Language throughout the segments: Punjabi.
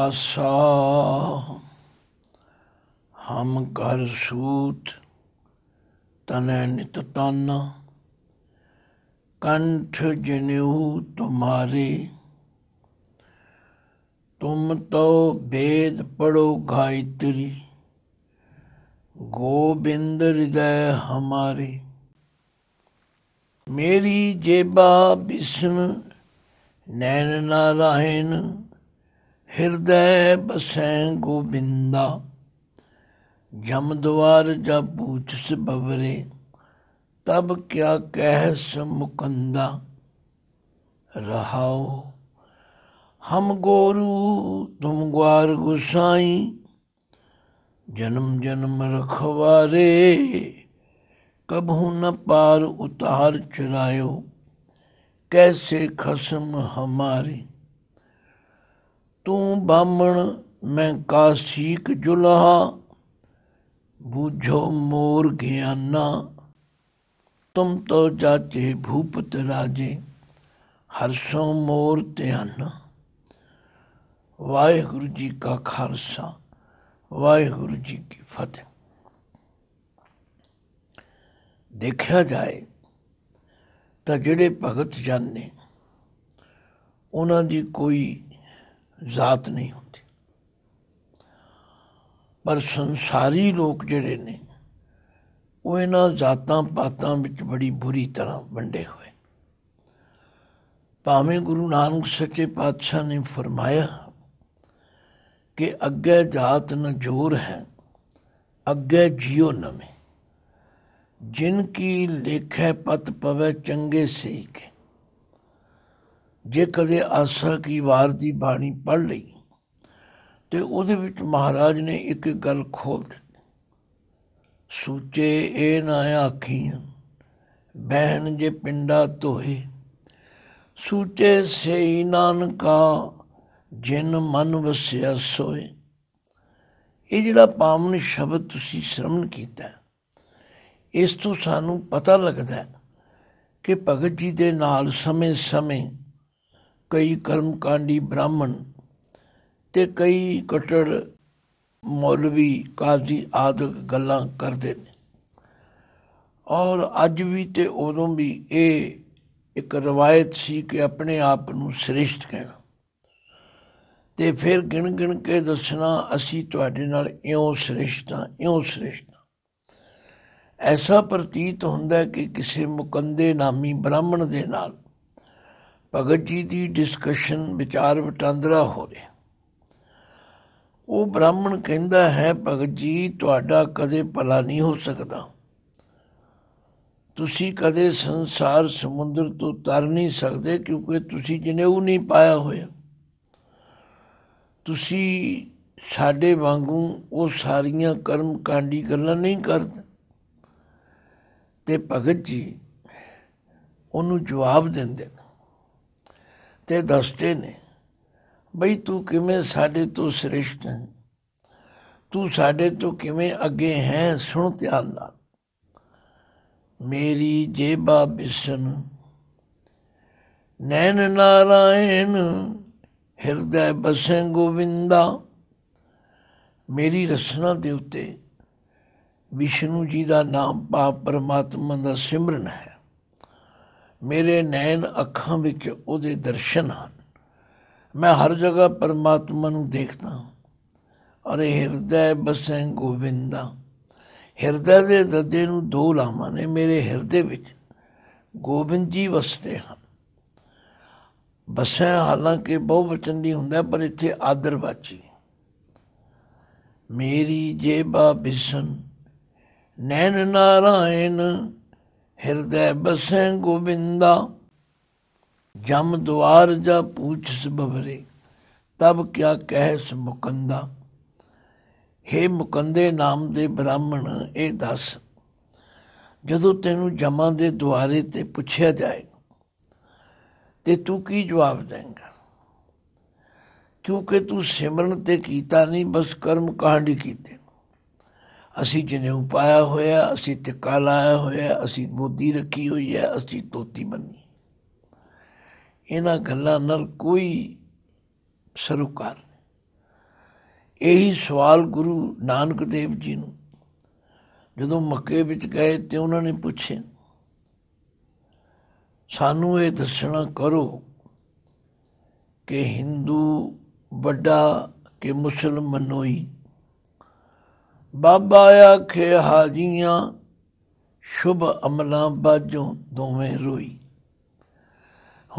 ਅਸਾ ਹਮ ਕਰ ਸੂਤ ਤਨੈ ਨਿਤ ਤਨ ਕੰਠ ਜਨੇਉ ਤੁਮਾਰੇ ਤੁਮ ਤੋ ਬੇਦ ਪੜੋ ਗਾਇਤਰੀ ਗੋਬਿੰਦ ਹਿਰਦੈ ਹਮਾਰੇ ਮੇਰੀ ਜੇਬਾ ਬਿਸਮ ਨੈਣ ਨਾਰਾਇਣ ਹਿਰਦੈ ਬਸੈ ਗੋਬਿੰਦਾ ਜਮ ਦਵਾਰ ਜਾ ਪੂਛ ਸਬਵਰੇ ਤਬ ਕਿਆ ਕਹਿ ਸਮੁਕੰਦਾ ਰਹਾਓ ਹਮ ਗੋਰੂ ਤੁਮ ਗਵਾਰ ਗੁਸਾਈ जन्म जन्म रखवारे कबू न पार उतार चुरायो कैसे खसम हमारे तू बामण मैं काशीक जुल्हा बूझो मोर ज्ञाना तुम तो जाते भूपत राजे हर्षो मोर त्याना वाहेगुरु जी का खालसा ਵਾਹਿਗੁਰੂ ਜੀ ਕੀ ਫਤਿਹ ਦੇਖਿਆ ਜਾਏ ਤਾਂ ਜਿਹੜੇ ਭਗਤ ਜਨ ਨੇ ਉਹਨਾਂ ਦੀ ਕੋਈ ਜ਼ਾਤ ਨਹੀਂ ਹੁੰਦੀ ਪਰ ਸੰਸਾਰੀ ਲੋਕ ਜਿਹੜੇ ਨੇ ਉਹ ਇਹਨਾਂ ਜ਼ਾਤਾਂ ਪਾਤਾਂ ਵਿੱਚ ਬੜੀ ਬੁਰੀ ਤਰ੍ਹਾਂ ਵੰਡੇ ਹੋਏ ਭਾਵੇਂ ਗੁਰੂ ਨਾਨਕ ਸੱਚੇ ਪਾਤਸ਼ਾਹ ਨੇ ਫਰਮਾਇਆ ਕਿ ਅੱਗੇ ਜਾਤ ਨ ਜੋਰ ਹੈ ਅੱਗੇ ਜਿਉ ਨਮੇ ਜਿਨ ਕੀ ਲੇਖੇ ਪਤ ਪਵੇ ਚੰਗੇ ਸਹੀ ਕੇ ਜੇ ਕਦੇ ਆਸਾ ਕੀ ਵਾਰ ਦੀ ਬਾਣੀ ਪੜ ਲਈ ਤੇ ਉਹਦੇ ਵਿੱਚ ਮਹਾਰਾਜ ਨੇ ਇੱਕ ਗੱਲ ਖੋਲ ਦਿੱਤੀ ਸੂਚੇ ਇਹ ਨਾ ਆਖੀਆਂ ਬਹਿਣ ਜੇ ਪਿੰਡਾ ਧੋਏ ਸੂਚੇ ਸੇ ਨਾਨਕਾ ਜਿਨ ਮਨ ਵਸਿਆ ਸੋਏ ਇਹ ਜਿਹੜਾ ਪਾਵਨ ਸ਼ਬਦ ਤੁਸੀਂ ਸ਼ਰਮਣ ਕੀਤਾ ਇਸ ਤੋਂ ਸਾਨੂੰ ਪਤਾ ਲੱਗਦਾ ਕਿ ਭਗਤ ਜੀ ਦੇ ਨਾਲ ਸਮੇਂ-ਸਮੇਂ ਕਈ ਕਰਮਕਾਂਡੀ ਬ੍ਰਾਹਮਣ ਤੇ ਕਈ ਕਟੜ ਮੌਲਵੀ ਕਾਜ਼ੀ ਆਦਿ ਗੱਲਾਂ ਕਰਦੇ ਨੇ ਔਰ ਅੱਜ ਵੀ ਤੇ ਉਦੋਂ ਵੀ ਇਹ ਇੱਕ ਰਵਾਇਤ ਸੀ ਕਿ ਆਪਣੇ ਆਪ ਨੂੰ ਸ੍ਰਿਸ਼ਟ ਕਹਿਣਾ ਤੇ ਫਿਰ ਗਿਣ ਗਿਣ ਕੇ ਦੱਸਣਾ ਅਸੀਂ ਤੁਹਾਡੇ ਨਾਲ ਇਉਂ ਸ੍ਰਿਸ਼ਟਾਂ ਇਉਂ ਸ੍ਰਿਸ਼ਟਾਂ ਐਸਾ ਪ੍ਰਤੀਤ ਹੁੰਦਾ ਕਿ ਕਿਸੇ ਮੁਕੰਦੇ ਨਾਮੀ ਬ੍ਰਾਹਮਣ ਦੇ ਨਾਲ ਭਗਤ ਜੀ ਦੀ ਡਿਸਕਸ਼ਨ ਵਿਚਾਰ ਵਟਾਂਦਰਾ ਹੋ ਰਿਹਾ ਉਹ ਬ੍ਰਾਹਮਣ ਕਹਿੰਦਾ ਹੈ ਭਗਤ ਜੀ ਤੁਹਾਡਾ ਕਦੇ ਭਲਾ ਨਹੀਂ ਹੋ ਸਕਦਾ ਤੁਸੀਂ ਕਦੇ ਸੰਸਾਰ ਸਮੁੰਦਰ ਤੋਂ ਤਰ ਨਹੀਂ ਸਕਦੇ ਕਿਉਂਕਿ ਤੁਸੀਂ ਜਨੇਊ ਨਹੀਂ ਪਾਇਆ ਹੋਇਆ ਤੁਸੀਂ ਸਾਡੇ ਵਾਂਗੂ ਉਹ ਸਾਰੀਆਂ ਕਰਮ ਕਾਂਡੀ ਗੱਲਾਂ ਨਹੀਂ ਕਰਦੇ ਤੇ ਭਗਤ ਜੀ ਉਹਨੂੰ ਜਵਾਬ ਦਿੰਦੇ ਨੇ ਤੇ ਦੱਸਦੇ ਨੇ ਬਈ ਤੂੰ ਕਿਵੇਂ ਸਾਡੇ ਤੋਂ ਸ੍ਰੇਸ਼ਟ ਹੈ ਤੂੰ ਸਾਡੇ ਤੋਂ ਕਿਵੇਂ ਅੱਗੇ ਹੈ ਸੁਣ ਧਿਆਨ ਨਾਲ ਮੇਰੀ ਜੇਬਾ ਬਿਸਨ ਨੈਣ ਨਾਰਾਇਣ ਹਿਰਦੈ ਬਸੈ ਗੋਵਿੰਦਾ ਮੇਰੀ ਰਸਨਾ ਦੇ ਉੱਤੇ ਵਿਸ਼ਨੂੰ ਜੀ ਦਾ ਨਾਮ ਪਾ ਪਰਮਾਤਮਾ ਦਾ ਸਿਮਰਨ ਹੈ ਮੇਰੇ ਨੈਣ ਅੱਖਾਂ ਵਿੱਚ ਉਹਦੇ ਦਰਸ਼ਨ ਹਨ ਮੈਂ ਹਰ ਜਗ੍ਹਾ ਪਰਮਾਤਮਾ ਨੂੰ ਦੇਖਦਾ ਹਾਂ ਅਰੇ ਹਿਰਦੈ ਬਸੈ ਗੋਵਿੰਦਾ ਹਿਰਦੇ ਦੇ ਦੱਦੇ ਨੂੰ ਦੋ ਲਾਮਾ ਨੇ ਮੇਰੇ ਹਿਰਦੇ ਵਿੱਚ ਗੋਬਿੰਦ ਜੀ ਵਸਦੇ ਹਨ ਬਸਿਆ ਹਾਲਾਂਕਿ ਬਹੁ ਵਚਨ ਨਹੀਂ ਹੁੰਦਾ ਪਰ ਇੱਥੇ ਆਦਰ ਬਾਚੀ ਮੇਰੀ ਜੇਬਾ ਬਿਸਨ ਨੈਣ ਨਾਰਾਇਣ ਹਿਰਦੈ ਬਸੈ ਗੋਬਿੰਦਾ ਜਮ ਦੁਆਰ ਜਾ ਪੂਛ ਸਬਰੇ ਤਬ ਕਿਆ ਕਹਿ ਮੁਕੰਦਾ हे ਮੁਕੰਦੇ ਨਾਮ ਦੇ ਬ੍ਰਾਹਮਣ ਇਹ ਦੱਸ ਜਦੋਂ ਤੈਨੂੰ ਜਮਾਂ ਦੇ ਦੁਆਰੇ ਤੇ ਪੁੱਛਿਆ ਜਾਏ ਤੇ ਤੂੰ ਕੀ ਜਵਾਬ ਦੇਂਗਾ ਕਿਉਂਕਿ ਤੂੰ ਸਿਮਰਨ ਤੇ ਕੀਤਾ ਨਹੀਂ ਬਸ ਕਰਮ ਕਾਂਡੀ ਕੀਤੇ ਅਸੀਂ ਜਿਨੇ ਪਾਇਆ ਹੋਇਆ ਅਸੀਂ ਟਿੱਕਾ ਲਾਇਆ ਹੋਇਆ ਅਸੀਂ ਬੋਦੀ ਰੱਖੀ ਹੋਈ ਹੈ ਅਸੀਂ ਤੋਤੀ ਬੰਨੀ ਇਹਨਾਂ ਗੱਲਾਂ ਨਾਲ ਕੋਈ ਸਰੂਕਾਰ ਨਹੀਂ ਇਹੀ ਸਵਾਲ ਗੁਰੂ ਨਾਨਕ ਦੇਵ ਜੀ ਨੂੰ ਜਦੋਂ ਮੱਕੇ ਵਿੱਚ ਗਏ ਤੇ ਉਹਨਾਂ ਨੇ ਪੁੱਛਿਆ ਸਾਨੂੰ ਇਹ ਦੱਸਣਾ ਕਰੋ ਕਿ Hindu ਵੱਡਾ ਕਿ ਮੁਸਲਮ ਮਨੋਈ ਬਾਬਾ ਆਖੇ ਹਾਜੀਆਂ ਸ਼ੁਭ ਅਮਲਾਂ ਬਾਝੋਂ ਦੋਵੇਂ ਰੋਈ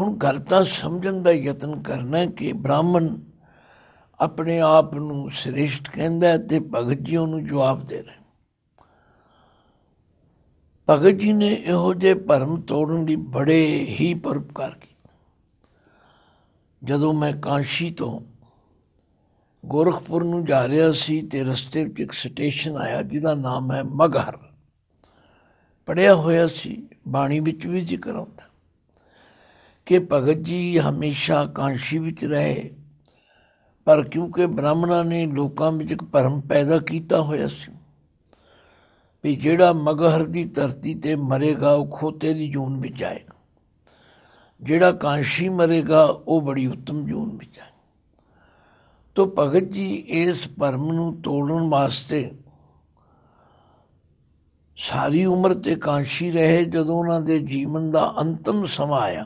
ਹੁਣ ਗੱਲ ਤਾਂ ਸਮਝਣ ਦਾ ਯਤਨ ਕਰਨਾ ਕਿ ਬ੍ਰਾਹਮਣ ਆਪਣੇ ਆਪ ਨੂੰ ਸ੍ਰੇਸ਼ਟ ਕਹਿੰਦਾ ਤੇ ਭਗਤ ਜੀ ਉਹਨੂੰ ਜਵਾਬ ਦੇ ਰਹੇ ਭਗਤ ਜੀ ਨੇ ਇਹੋ ਜੇ ਭਰਮ ਤੋੜਨ ਦੀ ਬੜੇ ਹੀ ਪਰਪਕਾਰ ਕੀਤੇ ਜਦੋਂ ਮੈਂ ਕਾਂਸ਼ੀ ਤੋਂ ਗੋਰਖਪੁਰ ਨੂੰ ਜਾ ਰਿਹਾ ਸੀ ਤੇ ਰਸਤੇ ਵਿੱਚ ਇੱਕ ਸਟੇਸ਼ਨ ਆਇਆ ਜਿਹਦਾ ਨਾਮ ਹੈ ਮਗਰ ਪੜਿਆ ਹੋਇਆ ਸੀ ਬਾਣੀ ਵਿੱਚ ਵੀ ਜ਼ਿਕਰ ਆਉਂਦਾ ਕਿ ਭਗਤ ਜੀ ਹਮੇਸ਼ਾ ਕਾਂਸ਼ੀ ਵਿੱਚ ਰਹੇ ਪਰ ਕਿਉਂਕਿ ਬ੍ਰਾਹਮਣਾਂ ਨੇ ਲੋਕਾਂ ਵਿੱਚ ਇੱਕ ਭਰਮ ਪੈਦਾ ਕੀਤਾ ਹੋਇਆ ਸੀ ਵੀ ਜਿਹੜਾ ਮਗਹਰ ਦੀ ਧਰਤੀ ਤੇ ਮਰੇਗਾ ਉਹ ਖੋਤੇ ਦੀ ਜੂਨ ਵਿੱਚ ਜਾਏਗਾ ਜਿਹੜਾ ਕਾਂਸ਼ੀ ਮਰੇਗਾ ਉਹ ਬੜੀ ਉੱਤਮ ਜੂਨ ਵਿੱਚ ਜਾਏਗਾ ਤੋ ਭਗਤ ਜੀ ਇਸ ਪਰਮ ਨੂੰ ਤੋੜਨ ਵਾਸਤੇ ਸਾਰੀ ਉਮਰ ਤੇ ਕਾਂਸ਼ੀ ਰਹੇ ਜਦੋਂ ਉਹਨਾਂ ਦੇ ਜੀਵਨ ਦਾ ਅੰਤਮ ਸਮਾਂ ਆਇਆ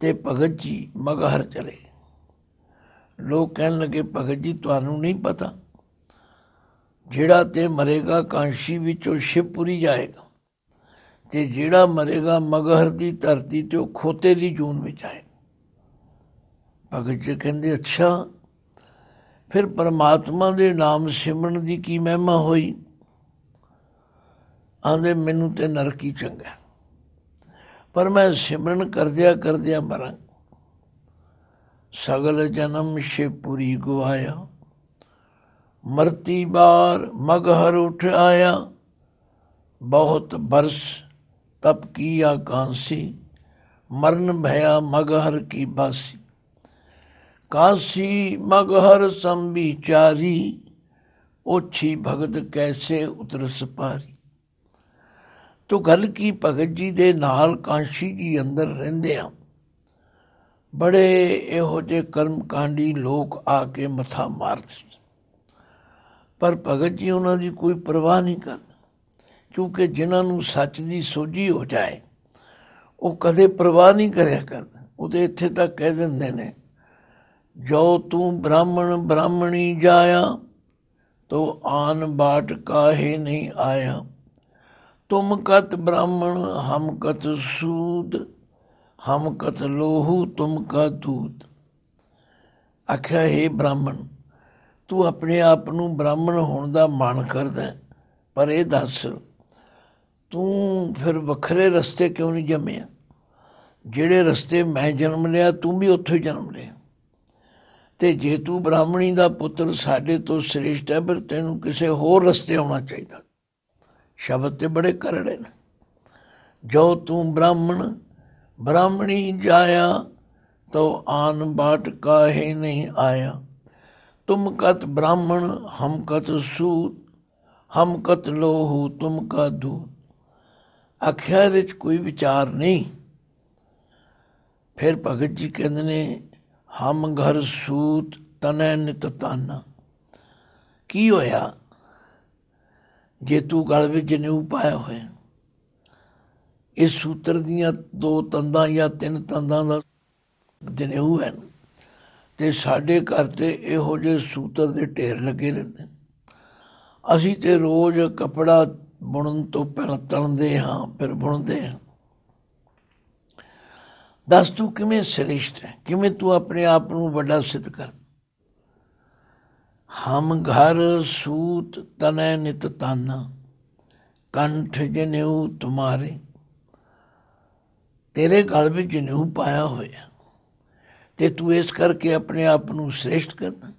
ਤੇ ਭਗਤ ਜੀ ਮਗਹਰ ਚਲੇ ਲੋਕ ਕਹਿਣ ਲੱਗੇ ਭਗਤ ਜੀ ਤੁਹਾਨੂੰ ਨਹੀਂ ਪਤਾ ਜਿਹੜਾ ਤੇ ਮਰੇਗਾ ਕਾਂਸ਼ੀ ਵਿੱਚੋਂ ਸ਼ਿਵਪੁਰੀ ਜਾਏਗਾ ਤੇ ਜਿਹੜਾ ਮਰੇਗਾ ਮਗਹਰ ਦੀ ਧਰਤੀ ਤੇ ਉਹ ਖੋਤੇ ਦੀ ਜੂਨ ਵਿੱਚ ਆਏ ਭਗਤ ਜੀ ਕਹਿੰਦੇ ਅੱਛਾ ਫਿਰ ਪਰਮਾਤਮਾ ਦੇ ਨਾਮ ਸਿਮਰਨ ਦੀ ਕੀ ਮਹਿਮਾ ਹੋਈ ਆਂਦੇ ਮੈਨੂੰ ਤੇ ਨਰਕੀ ਚੰਗਾ ਪਰ ਮੈਂ ਸਿਮਰਨ ਕਰਦਿਆ ਕਰਦਿਆ ਮਰਾਂ ਸਗਲ ਜਨਮ ਸ਼ਿਵਪੁਰੀ ਗਵਾਇਆ मरती बार मगहर उठ आया बहुत बरस तप किया कांसी मरण भया मगहर की बासी कांसी मगहर संबिचारी ओछी भगत कैसे उतर सपारी ਤੋ ਗੱਲ ਕੀ ਭਗਤ ਜੀ ਦੇ ਨਾਲ ਕਾਂਸ਼ੀ ਜੀ ਅੰਦਰ ਰਹਿੰਦੇ ਆ ਬੜੇ ਇਹੋ ਜਿਹੇ ਕਰਮਕਾਂਡੀ ਲੋਕ ਆ ਕੇ ਮਥਾ ਮਾਰਦੇ ਪਰ ਭਗਤ ਜੀ ਉਹਨਾਂ ਦੀ ਕੋਈ ਪਰਵਾਹ ਨਹੀਂ ਕਰਦੇ ਕਿਉਂਕਿ ਜਿਨ੍ਹਾਂ ਨੂੰ ਸੱਚ ਦੀ ਸੋਝੀ ਹੋ ਜਾਏ ਉਹ ਕਦੇ ਪਰਵਾਹ ਨਹੀਂ ਕਰਿਆ ਕਰਦੇ ਉਹ ਤੇ ਇੱਥੇ ਤੱਕ ਕਹਿ ਦਿੰਦੇ ਨੇ ਜੋ ਤੂੰ ਬ੍ਰਾਹਮਣ ਬ੍ਰਾਹਮਣੀ ਜਾਇਆ ਤੋ ਆਨ ਬਾਟ ਕਾਹੇ ਨਹੀਂ ਆਇਆ ਤੁਮ ਕਤ ਬ੍ਰਾਹਮਣ ਹਮ ਕਤ ਸੂਦ ਹਮ ਕਤ ਲੋਹੂ ਤੁਮ ਕਾ ਦੂਤ ਆਖਿਆ ਹੈ ਬ੍ਰਾਹਮਣ ਤੂੰ ਆਪਣੇ ਆਪ ਨੂੰ ਬ੍ਰਾਹਮਣ ਹੋਣ ਦਾ ਮਾਣ ਕਰਦਾ ਪਰ ਇਹ ਦੱਸ ਤੂੰ ਫਿਰ ਵੱਖਰੇ ਰਸਤੇ ਕਿਉਂ ਨਹੀਂ ਜੰਮਿਆ ਜਿਹੜੇ ਰਸਤੇ ਮੈਂ ਜਨਮ ਲਿਆ ਤੂੰ ਵੀ ਉੱਥੇ ਜਨਮ ਲਿਆ ਤੇ ਜੇ ਤੂੰ ਬ੍ਰਾਹਮਣੀ ਦਾ ਪੁੱਤਰ ਸਾਡੇ ਤੋਂ ਸ੍ਰੇਸ਼ਟ ਹੈ ਪਰ ਤੈਨੂੰ ਕਿਸੇ ਹੋਰ ਰਸਤੇ ਆਉਣਾ ਚਾਹੀਦਾ ਸ਼ਬਦ ਤੇ ਬੜੇ ਕਰੜੇ ਨੇ ਜੋ ਤੂੰ ਬ੍ਰਾਹਮਣ ਬ੍ਰਾਹਮਣੀ ਜਾਇਆ ਤੋ ਆਨ ਬਾਟ ਕਾਹੇ ਨਹੀਂ ਆਇਆ ਤੁਮ ਕਤ ਬ੍ਰਾਹਮਣ ਹਮ ਕਤ ਸੂਤ ਹਮ ਕਤ ਲੋਹੂ ਤੁਮ ਕਾ ਦੂਤ ਅਖਿਆ ਵਿੱਚ ਕੋਈ ਵਿਚਾਰ ਨਹੀਂ ਫਿਰ ਭਗਤ ਜੀ ਕਹਿੰਦੇ ਨੇ ਹਮ ਘਰ ਸੂਤ ਤਨੈ ਨਿਤ ਤਨ ਕੀ ਹੋਇਆ ਜੇ ਤੂੰ ਗਲ ਵਿੱਚ ਜਨੇਊ ਪਾਇਆ ਹੋਇਆ ਇਸ ਸੂਤਰ ਦੀਆਂ ਦੋ ਤੰਦਾਂ ਜਾਂ ਤਿੰਨ ਤੰਦਾਂ ਦਾ ਜਨੇਊ ਹੈ ਤੇ ਸਾਡੇ ਘਰ ਤੇ ਇਹੋ ਜਿਹੇ ਸੂਤਰ ਦੇ ਢੇਰ ਲੱਗੇ ਰਹਿੰਦੇ ਅਸੀਂ ਤੇ ਰੋਜ਼ ਕਪੜਾ ਬੁਣਨ ਤੋਂ ਪਹਿਲਾਂ ਤਣਦੇ ਹਾਂ ਫਿਰ ਬੁਣਦੇ ਹਾਂ ਦੱਸ ਤੂੰ ਕਿਵੇਂ ਸ੍ਰਿਸ਼ਟ ਹੈ ਕਿਵੇਂ ਤੂੰ ਆਪਣੇ ਆਪ ਨੂੰ ਵੱਡਾ ਸਿੱਧ ਕਰ ਹਮ ਘਰ ਸੂਤ ਤਨੈ ਨਿਤ ਤਨ ਕੰਠ ਜਨੇਉ ਤੁਮਾਰੇ ਤੇਰੇ ਗਲ ਵਿੱਚ ਜਨੇਉ ਪਾਇਆ ਹੋਇਆ ਤੇ ਤੂੰ ਇਸ ਕਰਕੇ ਆਪਣੇ ਆਪ ਨੂੰ ਸ੍ਰੇਸ਼ਟ ਕਰਦਾ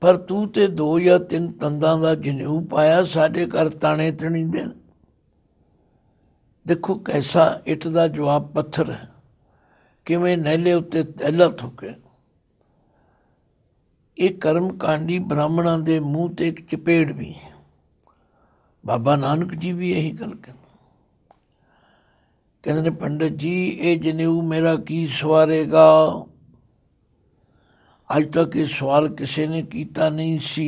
ਪਰ ਤੂੰ ਤੇ ਦੋ ਜਾਂ ਤਿੰਨ ਤੰਦਾਂ ਦਾ ਜਨੇਊ ਪਾਇਆ ਸਾਡੇ ਘਰ ਤਾਣੇ ਤਣੀ ਦੇ ਦੇਖੋ ਕੈਸਾ ਇਟ ਦਾ ਜਵਾਬ ਪੱਥਰ ਹੈ ਕਿਵੇਂ ਨਹਿਲੇ ਉੱਤੇ ਤੈਲਾ ਥੁਕੇ ਇਹ ਕਰਮ ਕਾਂਡੀ ਬ੍ਰਾਹਮਣਾਂ ਦੇ ਮੂੰਹ ਤੇ ਇੱਕ ਚਪੇੜ ਵੀ ਹੈ ਬਾਬਾ ਨਾਨਕ ਜੀ ਵੀ ਇਹੀ ਗੱਲ ਕਹਿੰਦੇ ਕਹਿੰਦੇ ਨੇ ਪੰਡਤ ਜੀ ਇਹ ਜਨੇਊ ਮੇਰਾ ਕੀ ਸਵਾਰੇਗਾ ਅੱਜ ਤੱਕ ਇਹ ਸਵਾਲ ਕਿਸੇ ਨੇ ਕੀਤਾ ਨਹੀਂ ਸੀ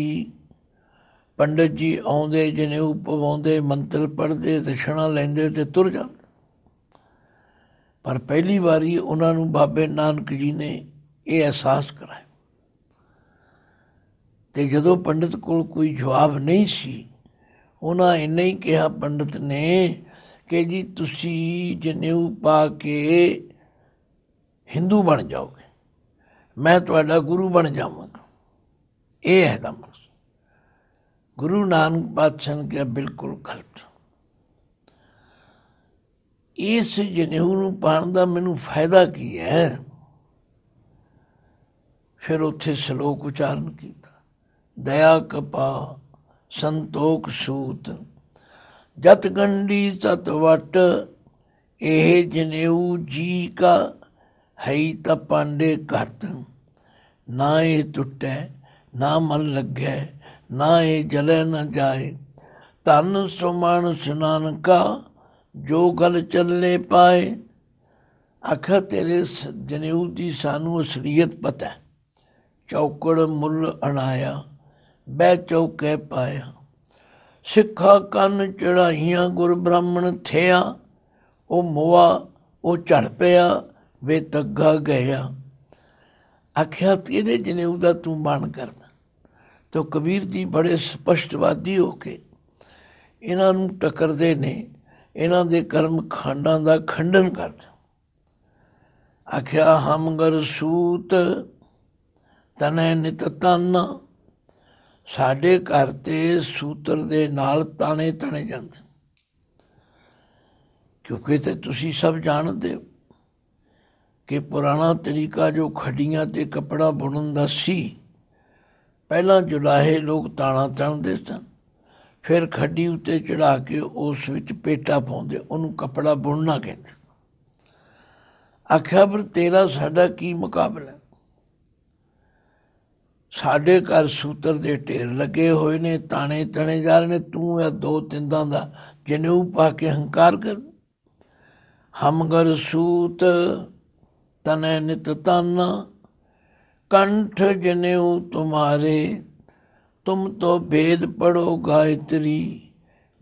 ਪੰਡਤ ਜੀ ਆਉਂਦੇ ਜਨੇਊ ਪਵਾਉਂਦੇ ਮੰਤਰ ਪੜ੍ਹਦੇ ਦਸ਼ਣਾ ਲੈਂਦੇ ਤੇ ਤੁਰ ਜਾਂਦੇ ਪਰ ਪਹਿਲੀ ਵਾਰੀ ਉਹਨਾਂ ਨੂੰ ਬਾਬੇ ਨਾਨਕ ਜੀ ਨੇ ਇਹ ਅਹਿਸਾਸ ਕਰਾਇਆ ਤੇ ਜਦੋਂ ਪੰਡਤ ਕੋਲ ਕੋਈ ਜਵਾਬ ਨਹੀਂ ਸੀ ਉਹਨਾਂ ਇੰਨੇ ਹੀ ਕਿਹਾ ਪੰਡਤ ਨੇ ਕਿ ਜੀ ਤੁਸੀਂ ਜਨੇਊ ਪਾ ਕੇ Hindu ਬਣ ਜਾਓਗੇ ਮੈਂ ਤੁਹਾਡਾ ਗੁਰੂ ਬਣ ਜਾਵਾਂਗਾ ਇਹ ਹੈ ਦਾ ਮਕਸਦ ਗੁਰੂ ਨਾਨਕ ਪਾਤਸ਼ਾਹ ਨੇ ਕਿਹਾ ਬਿਲਕੁਲ ਗਲਤ ਇਸ ਜਨੇਊ ਨੂੰ ਪਾਣ ਦਾ ਮੈਨੂੰ ਫਾਇਦਾ ਕੀ ਹੈ ਫਿਰ ਉੱਥੇ ਸ਼ਲੋਕ ਉਚਾਰਨ ਕੀਤਾ ਦਇਆ ਕਪਾ ਸੰਤੋਖ ਸੂਤ ਜਤ ਗੰਡੀ ਸਤ ਵਟ ਇਹ ਜਨੇਊ ਜੀ ਕਾ ਹੈ ਤਾ ਪਾਂਡੇ ਘਤ ਨਾ ਇਹ ਟੁੱਟੈ ਨਾ ਮਨ ਲੱਗੈ ਨਾ ਇਹ ਜਲੇ ਨਾ ਜਾਏ ਤਨ ਸੁਮਨ ਸੁਨਾਨ ਕਾ ਜੋ ਗਲ ਚੱਲੇ ਪਾਏ ਅਖ ਤੇਰੇ ਜਨੇਊ ਦੀ ਸਾਨੂੰ ਅਸਲੀਅਤ ਪਤਾ ਚੌਕੜ ਮੁੱਲ ਅਣਾਇਆ ਬੈ ਚੌਕੇ ਪਾਇਆ ਸਿੱਖਾ ਕੰਨ ਚੜਾਈਆਂ ਗੁਰ ਬ੍ਰਾਹਮਣ ਥਿਆ ਉਹ ਮੋਆ ਉਹ ਝੜ ਪਿਆ ਵੇ ਤੱਗਾ ਗਿਆ ਆਖਿਆ ਤੇਰੇ ਜਿਨੇ ਉਹਦਾ ਤੂੰ ਮਾਨ ਕਰਦਾ ਤੋ ਕਬੀਰ ਜੀ ਬੜੇ ਸਪਸ਼ਟਵਾਦੀ ਹੋ ਕੇ ਇਹਨਾਂ ਨੂੰ ਟੱਕਰਦੇ ਨੇ ਇਹਨਾਂ ਦੇ ਕਰਮ ਖਾਂਡਾਂ ਦਾ ਖੰਡਨ ਕਰਦੇ ਆਖਿਆ ਹਮਗਰ ਸੂਤ ਤਨੈ ਨਿਤ ਤਨ ਸਾਡੇ ਘਰ ਤੇ ਸੂਤਰ ਦੇ ਨਾਲ ਤਾਣੇ ਤਣੇ ਜਾਂਦੇ ਕਿਉਂਕਿ ਤੇ ਤੁਸੀਂ ਸਭ ਜਾਣਦੇ ਹੋ ਕਿ ਪੁਰਾਣਾ ਤਰੀਕਾ ਜੋ ਖੱਡੀਆਂ ਤੇ ਕਪੜਾ ਬੁਣਨ ਦਾ ਸੀ ਪਹਿਲਾਂ ਜੁਲਾਹੇ ਲੋਕ ਤਾਣਾ ਤਣਦੇ ਸਨ ਫਿਰ ਖੱਡੀ ਉੱਤੇ ਚੜਾ ਕੇ ਉਸ ਵਿੱਚ ਪੇਟਾ ਪਾਉਂਦੇ ਉਹਨੂੰ ਕਪੜਾ ਬੁਣਨਾ ਕਹਿੰਦੇ ਅਖਬਰ ਤੇਰਾ ਸਾਡਾ ਕੀ ਮੁਕਾਬਲਾ ਸਾਡੇ ਘਰ ਸੂਤਰ ਦੇ ਢੇਰ ਲੱਗੇ ਹੋਏ ਨੇ ਤਾਣੇ ਤਣੇ ਜਾ ਰਹੇ ਨੇ ਤੂੰ ਇਹ ਦੋ ਤਿੰਦਾਂ ਦਾ ਜਨੇਊ ਪਾ ਕੇ ਹੰਕਾਰ ਕਰ ਹਮਗਰ ਸੂਤ ਤਨੇ ਨਿਤ ਤਨ ਕੰਠ ਜਨੇਊ ਤੁਮਾਰੇ ਤੁਮ ਤੋ ਭੇਦ ਪੜੋ ਗਾਇਤਰੀ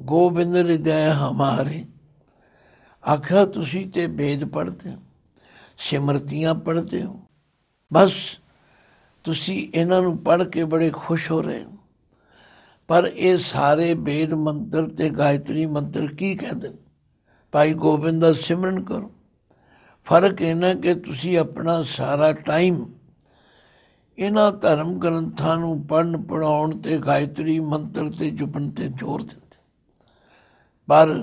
ਗੋਬਿੰਦ ਰਿਦੈ ਹਮਾਰੇ ਆਖਾ ਤੁਸੀਂ ਤੇ ਭੇਦ ਪੜਦੇ ਹੋ ਸਿਮਰਤੀਆਂ ਪੜਦੇ ਹੋ ਬਸ ਤੁਸੀਂ ਇਹਨਾਂ ਨੂੰ ਪੜ੍ਹ ਕੇ ਬੜੇ ਖੁਸ਼ ਹੋ ਰਹੇ ਹੋ ਪਰ ਇਹ ਸਾਰੇ ਵੇਦ ਮੰਤਰ ਤੇ ਗਾਇਤਰੀ ਮੰਤਰ ਕੀ ਕਹਿੰਦੇ ਨੇ ਭਾਈ ਗੋਬਿੰਦ ਦਾ ਸਿਮਰਨ ਕਰੋ ਫਰਕ ਇਹਨਾਂ ਕਿ ਤੁਸੀਂ ਆਪਣਾ ਸਾਰਾ ਟਾਈਮ ਇਹਨਾਂ ਧਰਮ ਗ੍ਰੰਥਾਂ ਨੂੰ ਪੜਨ ਪੜਾਉਣ ਤੇ ਗਾਇਤਰੀ ਮੰਤਰ ਤੇ ਜਪਣ ਤੇ ਜ਼ੋਰ ਦਿੰਦੇ ਪਰ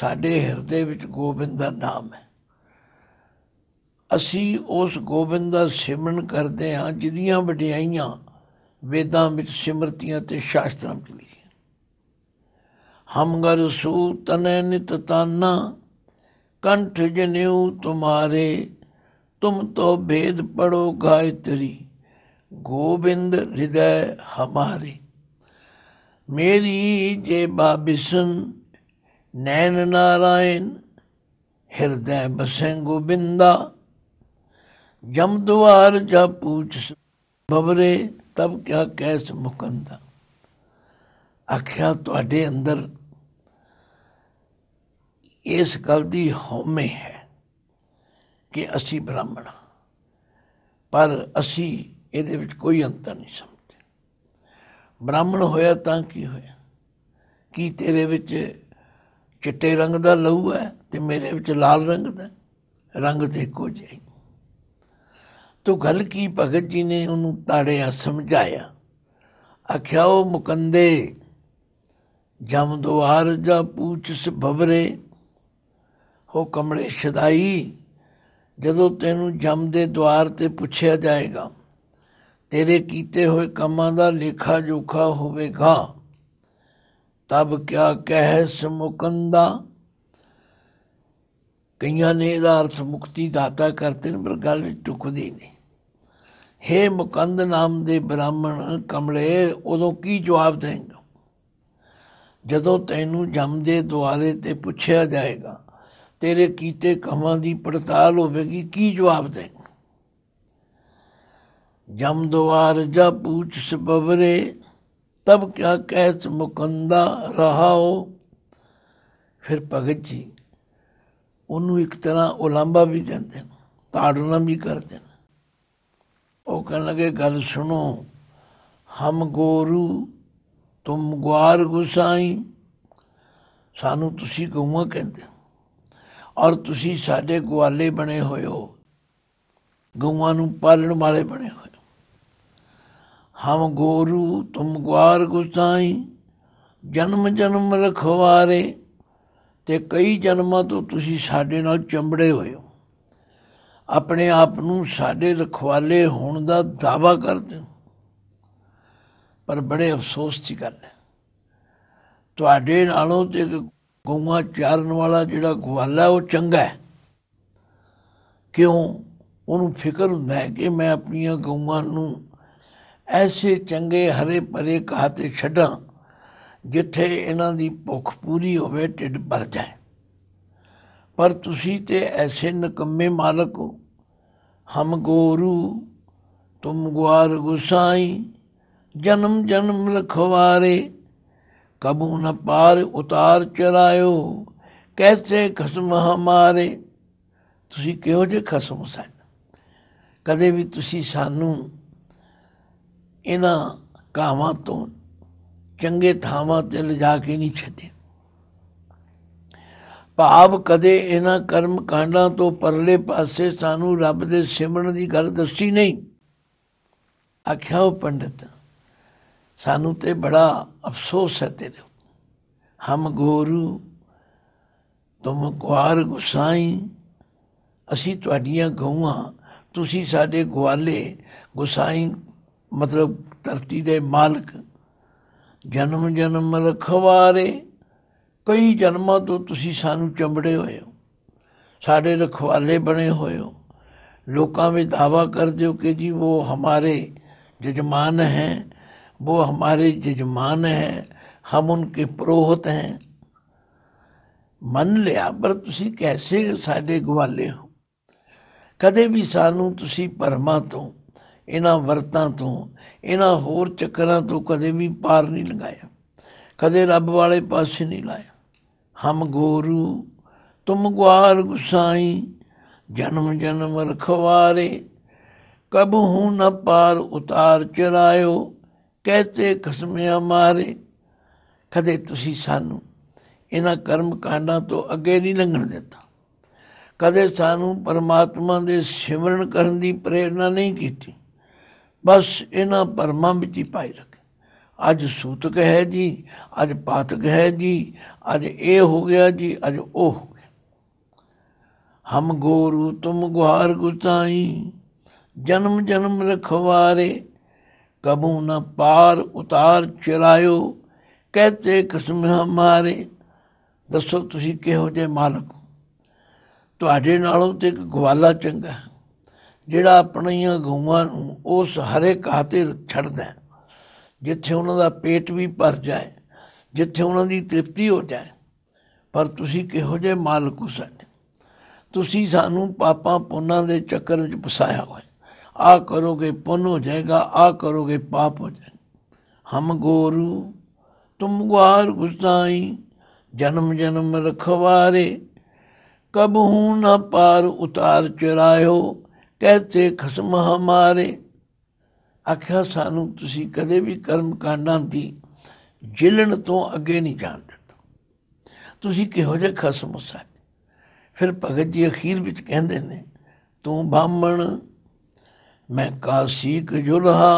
ਸਾਡੇ ਹਿਰਦੇ ਵਿੱਚ ਗੋਬਿੰਦ ਦਾ ਨਾਮ ਹੈ ਅਸੀਂ ਉਸ ਗੋਬਿੰਦ ਦਾ ਸਿਮਰਨ ਕਰਦੇ ਹਾਂ ਜਿਹਦੀਆਂ ਵਡਿਆਈਆਂ ਵੇਦਾਂ ਵਿੱਚ ਸਿਮਰਤੀਆਂ ਤੇ ਸ਼ਾਸਤਰਾਂ ਵਿੱਚ ਲਿਖੀਆਂ ਹਮਗਰ ਸੂ ਤਨੈ ਨਿਤ ਤਾਨਾ ਕੰਠ ਜਨਿਉ ਤੁਮਾਰੇ तुम तो भेद पढ़ो गायत्री गोविंद हृदय हमारे मेरी जे बाबिसन नैन नारायण हृदय बसें गोविंदा ਜਮਦਵਾਰ ਜਾ ਪੂਛ ਬਬਰੇ ਤਬ ਕਿਆ ਕੈਸ ਮੁਕੰਦਾ ਅਖਿਆ ਤੁਹਾਡੇ ਅੰਦਰ ਇਸ ਗੱਲ ਦੀ ਹਉਮੈ ਹੈ ਕਿ ਅਸੀਂ ਬ੍ਰਾਹਮਣ ਪਰ ਅਸੀਂ ਇਹਦੇ ਵਿੱਚ ਕੋਈ ਅੰਤਰ ਨਹੀਂ ਸਮਝਦੇ ਬ੍ਰਾਹਮਣ ਹੋਇਆ ਤਾਂ ਕੀ ਹੋਇਆ ਕੀ ਤੇਰੇ ਵਿੱਚ ਚਿੱਟੇ ਰੰਗ ਦਾ ਲਹੂ ਹੈ ਤੇ ਮੇਰੇ ਵਿੱਚ ਲਾਲ ਰੰਗ ਦਾ ਰੰਗ ਤੇ ਇੱਕੋ ਜਿਹੇ ਤੋ ਗੱਲ ਕੀ ਭਗਤ ਜੀ ਨੇ ਉਹਨੂੰ ਤਾੜਿਆ ਸਮਝਾਇਆ ਆਖਿਆ ਉਹ ਮੁਕੰਦੇ ਜਮ ਦੁਆਰ ਜਾ ਪੂਛਸ ਭਵਰੇ ਹੋ ਕਮਲੇ ਸ਼ਦਾਈ ਜਦੋਂ ਤੈਨੂੰ ਜਮ ਦੇ ਦੁਆਰ ਤੇ ਪੁੱਛਿਆ ਜਾਏਗਾ ਤੇਰੇ ਕੀਤੇ ਹੋਏ ਕੰਮਾਂ ਦਾ ਲੇਖਾ ਜੋਖਾ ਹੋਵੇਗਾ ਤਬ ਕਿਆ ਕਹਿ ਸਮੁਕੰਦਾ ਕਈਆਂ ਨੇ ਇਹਦਾ ਅਰਥ ਮੁਕਤੀ ਦਾਤਾ ਕਰਤੇ ਨੇ ਪਰ ਗੱਲ ਟੁਕਦੀ ਨਹੀਂ ਹੇ ਮੁਕੰਦ ਨਾਮ ਦੇ ਬ੍ਰਾਹਮਣ ਕਮਲੇ ਉਦੋਂ ਕੀ ਜਵਾਬ ਦੇਂਗਾ ਜਦੋਂ ਤੈਨੂੰ ਜਮ ਦੇ ਦੁਆਰੇ ਤੇ ਪੁੱਛਿਆ ਜਾਏਗਾ ਤੇਰੇ ਕੀਤੇ ਕਮਾਂ ਦੀ ਪੜਤਾਲ ਹੋਵੇਗੀ ਕੀ ਜਵਾਬ ਦੇਂਗਾ ਜਮ ਦੁਆਰ ਜਾ ਪੁੱਛ ਸਬਵਰੇ ਤਬ ਕਿਆ ਕਹਿਤ ਮੁਕੰਦਾ ਰਹਾਓ ਫਿਰ ਭਗਤ ਜੀ ਉਹਨੂੰ ਇੱਕ ਤਰ੍ਹਾਂ ਉਲਾਂਬਾ ਵੀ ਦਿੰਦੇ ਨੇ ਤਾੜਨਾ ਵੀ ਕਰਦੇ ਨੇ ਉਹ ਕਹਨ ਲਗੇ ਗੱਲ ਸੁਣੋ ਹਮ ਗੋਰੂ ਤੁਮ ਗਵਾਰ ਗੁਸਾਈ ਸਾਨੂੰ ਤੁਸੀਂ ਗਊਆਂ ਕਹਿੰਦੇ ਔਰ ਤੁਸੀਂ ਸਾਡੇ ਗਵਾਲੇ ਬਣੇ ਹੋਇਓ ਗਊਆਂ ਨੂੰ ਪਾਲਣ ਵਾਲੇ ਬਣੇ ਹੋਏ ਹਮ ਗੋਰੂ ਤੁਮ ਗਵਾਰ ਗੁਸਾਈ ਜਨਮ ਜਨਮ ਰਖਵਾਰੇ ਤੇ ਕਈ ਜਨਮਾਂ ਤੋਂ ਤੁਸੀਂ ਸਾਡੇ ਨਾਲ ਚੰਬੜੇ ਹੋਏ ਹੋ ਆਪਣੇ ਆਪ ਨੂੰ ਸਾਡੇ ਰਖਵਾਲੇ ਹੋਣ ਦਾ ਦਾਵਾ ਕਰਦੇ ਹੋ ਪਰ ਬੜੇ ਅਫਸੋਸ ਦੀ ਗੱਲ ਹੈ ਤੁਹਾਡੇ ਨਾਲੋਂ ਤੇ ਗਊਆਂ ਚਾਰਨ ਵਾਲਾ ਜਿਹੜਾ ਗਵਾਲਾ ਉਹ ਚੰਗਾ ਹੈ ਕਿਉਂ ਉਹਨੂੰ ਫਿਕਰ ਹੁੰਦਾ ਹੈ ਕਿ ਮੈਂ ਆਪਣੀਆਂ ਗਊਆਂ ਨੂੰ ਐਸੇ ਚੰਗੇ ਹਰੇ ਭਰੇ ਘਾਹ ਤੇ ਛੱਡਾਂ ਜਿੱਥੇ ਇਹਨਾਂ ਦੀ ਭੁੱਖ ਪੂਰੀ ਹੋਵੇ ਢਿੱਡ ਭਰ ਜਾਏ ਪਰ ਤੁਸੀਂ ਤੇ ਐਸੇ ਨਕਮੇ ਮਾਲਕ ਹੋ ਹਮ ਗੋਰੂ ਤੁਮ ਗਵਾਰ ਗੁਸਾਈ ਜਨਮ ਜਨਮ ਲਖਵਾਰੇ ਕਬੂ ਨ ਪਾਰ ਉਤਾਰ ਚਲਾਇਓ ਕੈਸੇ ਖਸਮ ਹਮਾਰੇ ਤੁਸੀਂ ਕਿਹੋ ਜੇ ਖਸਮ ਸਨ ਕਦੇ ਵੀ ਤੁਸੀਂ ਸਾਨੂੰ ਇਹਨਾਂ ਕਾਵਾਂ ਤੋਂ ਚੰਗੇ ਥਾਵਾਂ ਤੇ ਲਿਜਾ ਕੇ ਨਹੀਂ ਛੱਡੇ ਭਾਵ ਕਦੇ ਇਹਨਾਂ ਕਰਮ ਕਾਂਡਾਂ ਤੋਂ ਪਰਲੇ ਪਾਸੇ ਸਾਨੂੰ ਰੱਬ ਦੇ ਸਿਮਰਨ ਦੀ ਗੱਲ ਦੱਸੀ ਨਹੀਂ ਆਖਿਆ ਉਹ ਪੰਡਤ ਸਾਨੂੰ ਤੇ ਬੜਾ ਅਫਸੋਸ ਹੈ ਤੇਰੇ ਹਮ ਗੋਰੂ ਤੁਮ ਗਵਾਰ ਗੁਸਾਈ ਅਸੀਂ ਤੁਹਾਡੀਆਂ ਗਊਆਂ ਤੁਸੀਂ ਸਾਡੇ ਗਵਾਲੇ ਗੁਸਾਈ ਮਤਲਬ ਧਰਤੀ ਦੇ ਮਾਲਕ ਜਨਮ ਜਨਮ ਰਖਵਾਰੇ ਕਈ ਜਨਮਾਂ ਤੋਂ ਤੁਸੀਂ ਸਾਨੂੰ ਚੰਬੜੇ ਹੋਏ ਹੋ ਸਾਡੇ ਰਖਵਾਲੇ ਬਣੇ ਹੋਏ ਹੋ ਲੋਕਾਂ ਵਿੱਚ ਦਾਵਾ ਕਰਦੇ ਹੋ ਕਿ ਜੀ ਉਹ ਹਮਾਰੇ ਜਜਮਾਨ ਹੈ ਉਹ ਹਮਾਰੇ ਜਜਮਾਨ ਹੈ ਹਮ ਉਨਕੇ ਪ੍ਰੋਹਤ ਹੈ ਮੰਨ ਲਿਆ ਪਰ ਤੁਸੀਂ ਕੈਸੇ ਸਾਡੇ ਗਵਾਲੇ ਹੋ ਕਦੇ ਵੀ ਸਾਨੂੰ ਤੁਸੀਂ ਪਰਮਾ ਤੋਂ ਇਹਨਾਂ ਵਰਤਾਂ ਤੋਂ ਇਹਨਾਂ ਹੋਰ ਚੱਕਰਾਂ ਤੋਂ ਕਦੇ ਵੀ ਪਾਰ ਨਹੀਂ ਲੰਘਾਇਆ ਕਦੇ ਰੱਬ ਵਾਲੇ ਪਾਸੇ ਨਹੀਂ ਲਾਇਆ ਹਮ ਗੋਰੂ ਤੁਮ ਗਵਾਰ ਗੁਸਾਈ ਜਨਮ ਜਨਮ ਰਖਵਾਰੇ ਕਬ ਹੂੰ ਨ ਪਾਰ ਉਤਾਰ ਚਰਾਇਓ ਕਹਤੇ ਖਸਮਿਆ ਮਾਰੇ ਕਦੇ ਤੁਸੀਂ ਸਾਨੂੰ ਇਹਨਾਂ ਕਰਮ ਕਾਂਡਾਂ ਤੋਂ ਅੱਗੇ ਨਹੀਂ ਲੰਘਣ ਦਿੱਤਾ ਕਦੇ ਸਾਨੂੰ ਪਰਮਾਤਮਾ ਦੇ ਸਿਮਰਨ ਕਰਨ ਦੀ ਪ੍ਰੇਰਣਾ ਨਹੀਂ ਕੀਤੀ ਬਸ ਇਹਨਾਂ ਪਰਮਾਂ ਵਿੱਚ ਹੀ ਪਾਈ ਰੱਖਿਆ ਅੱਜ ਸੂਤਕ ਹੈ ਜੀ ਅੱਜ ਪਾਤਕ ਹੈ ਜੀ ਅੱਜ ਇਹ ਹੋ ਗਿਆ ਜੀ ਅੱਜ ਉਹ ਹੋ ਗਿਆ ਹਮ ਗੋਰੂ ਤੁਮ ਗੁਹਾਰ ਗੁਤਾਈ ਜਨਮ ਜਨਮ ਰਖਵਾਰੇ ਕਬੂ ਨ ਪਾਰ ਉਤਾਰ ਚਰਾਇਓ ਕਹਤੇ ਕਸਮ ਹਮਾਰੇ ਦੱਸੋ ਤੁਸੀਂ ਕਿਹੋ ਜੇ ਮਾਲਕ ਤੁਹਾਡੇ ਨਾਲੋਂ ਤੇ ਇੱਕ ਗਵਾਲਾ ਚੰਗਾ ਜਿਹੜਾ ਆਪਣੀਆਂ ਗਊਆਂ ਨੂੰ ਉਸ ਹਰੇ ਕਾਤੇ ਛੱਡਦਾ ਜਿੱਥੇ ਉਹਨਾਂ ਦਾ ਪੇਟ ਵੀ ਭਰ ਜਾਏ ਜਿੱਥੇ ਉਹਨਾਂ ਦੀ ਤ੍ਰਿਪਤੀ ਹੋ ਜਾਏ ਪਰ ਤੁਸੀਂ ਕਿਹੋ ਜਿਹੇ ਮਾਲਕ ਹੋ ਸਾਡੇ ਤੁਸੀਂ ਸਾਨੂੰ ਪਾਪਾਂ ਪੁੰਨਾਂ ਦੇ ਚੱਕਰ ਵਿੱਚ ਫਸਾਇਆ ਹੋਇਆ ਆ ਕਰੋਗੇ ਪੁੰਨ ਹੋ ਜਾਏਗਾ ਆ ਕਰੋਗੇ ਪਾਪ ਹੋ ਜਾਏ ਹਮ ਗੋਰੂ ਤੁਮ ਗਾਰ ਗੁਸਾਈ ਜਨਮ ਜਨਮ ਰਖਵਾਰੇ ਕਬ ਹੂੰ ਨਾ ਪਾਰ ਉਤਾਰ ਚਰਾਇਓ ਕਹਤੇ ਖਸਮ ਹਮਾਰੇ ਆਖਿਆ ਸਾਨੂੰ ਤੁਸੀਂ ਕਦੇ ਵੀ ਕਰਮ ਕਾਂਡਾਂ ਦੀ ਜਿਲਣ ਤੋਂ ਅੱਗੇ ਨਹੀਂ ਜਾਣ ਦਿੱਤਾ ਤੁਸੀਂ ਕਿਹੋ ਜਿਹਾ ਖਸਮ ਹੋ ਸਾਡੇ ਫਿਰ ਭਗਤ ਜੀ ਅਖੀਰ ਵਿੱਚ ਕਹਿੰਦੇ ਨੇ ਤੂੰ ਬਾਹਮਣ ਮੈਂ ਕਾਸੀਕ ਜੁਲਹਾ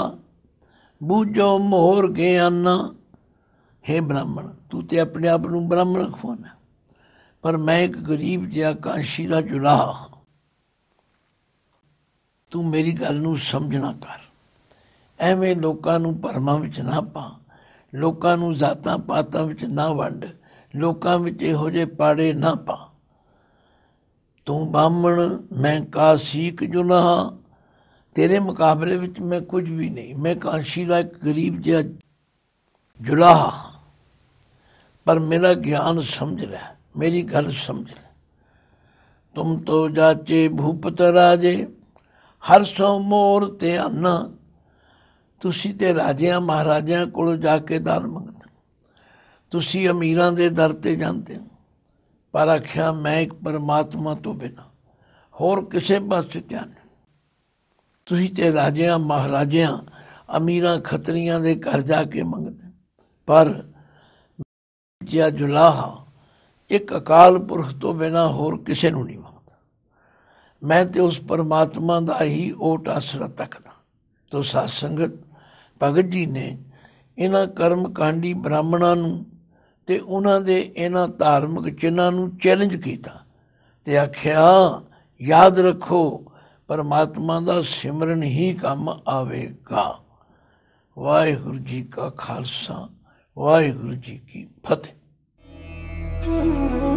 ਬੂਝੋ ਮੋਹਰ ਕੇ ਅੰਨ ਹੈ ਬ੍ਰਾਹਮਣ ਤੂੰ ਤੇ ਆਪਣੇ ਆਪ ਨੂੰ ਬ੍ਰਾਹਮਣ ਖਵਾਣਾ ਪਰ ਮੈਂ ਇੱਕ ਗਰੀਬ ਜਿਹਾ ਕਾਸ਼ੀ ਦਾ ਜੁਲਹਾ ਤੂੰ ਮੇਰੀ ਗੱਲ ਨੂੰ ਸਮਝਣਾ ਕਰ ਐਵੇਂ ਲੋਕਾਂ ਨੂੰ ਭਰਮਾਂ ਵਿੱਚ ਨਾ ਪਾ ਲੋਕਾਂ ਨੂੰ ਜਾਤਾਂ ਪਾਤਾਂ ਵਿੱਚ ਨਾ ਵੰਡ ਲੋਕਾਂ ਵਿੱਚ ਇਹੋ ਜਿਹੇ ਪਾੜੇ ਨਾ ਪਾ ਤੂੰ ਬਾਹਮਣ ਮੈਂ ਕਾਸੀਕ ਜੁਨਾਹ ਤੇਰੇ ਮੁਕਾਬਲੇ ਵਿੱਚ ਮੈਂ ਕੁਝ ਵੀ ਨਹੀਂ ਮੈਂ ਕਾਂਸ਼ੀ ਦਾ ਇੱਕ ਗਰੀਬ ਜਿਹਾ ਜੁਲਾਹ ਪਰ ਮੇਰਾ ਗਿਆਨ ਸਮਝ ਲੈ ਮੇਰੀ ਗੱਲ ਸਮਝ ਲੈ ਤੁਮ ਤੋ ਜਾਚੇ ਭੂਪਤ ਰਾਜੇ ਹਰ ਸੋ ਮੋਰ ਤੇ ਅੰਨਾ ਤੁਸੀਂ ਤੇ ਰਾਜਿਆਂ ਮਹਾਰਾਜਿਆਂ ਕੋਲ ਜਾ ਕੇ ਦਾਨ ਮੰਗਦੇ ਤੁਸੀਂ ਅਮੀਰਾਂ ਦੇ ਦਰ ਤੇ ਜਾਂਦੇ ਹੋ ਪਰ ਆਖਿਆ ਮੈਂ ਇੱਕ ਪਰਮਾਤਮਾ ਤੋਂ ਬਿਨਾ ਹੋਰ ਕਿਸੇ ਪਾਸੇ ਧਿਆਨ ਤੁਸੀਂ ਤੇ ਰਾਜਿਆਂ ਮਹਾਰਾਜਿਆਂ ਅਮੀਰਾਂ ਖਤਰੀਆਂ ਦੇ ਘਰ ਜਾ ਕੇ ਮੰਗਦੇ ਪਰ ਜਿਆ ਜੁਲਾਹ ਇੱਕ ਅਕਾਲ ਪੁਰਖ ਤੋਂ ਬਿਨਾ ਹੋਰ ਕਿਸੇ ਨੂੰ ਨਹੀਂ ਮੰਗਦਾ ਮੈਂ ਤੇ ਉਸ ਪਰਮਾਤਮਾ ਦਾ ਹੀ ਓਟ ਆਸਰਾ ਤੱਕਦਾ ਤੋ ਸਾਧ ਸੰਗਤ ਭਗਤ ਜੀ ਨੇ ਇਹਨਾਂ ਕਰਮ ਕਾਂਡੀ ਬ੍ਰਾਹਮਣਾਂ ਨੂੰ ਤੇ ਉਹਨਾਂ ਦੇ ਇਹਨਾਂ ਧਾਰਮਿਕ ਚਿੰਨਾਂ ਨੂੰ ਚੈਲੰਜ ਕੀਤਾ ਤੇ ਆਖਿਆ ਯਾਦ ਰੱਖੋ ਪਰਮਾਤਮਾ ਦਾ ਸਿਮਰਨ ਹੀ ਕੰਮ ਆਵੇਗਾ ਵਾਹਿਗੁਰੂ ਜੀ ਕਾ ਖਾਲਸਾ ਵਾਹਿਗੁਰੂ ਜੀ ਕੀ ਫਤਿਹ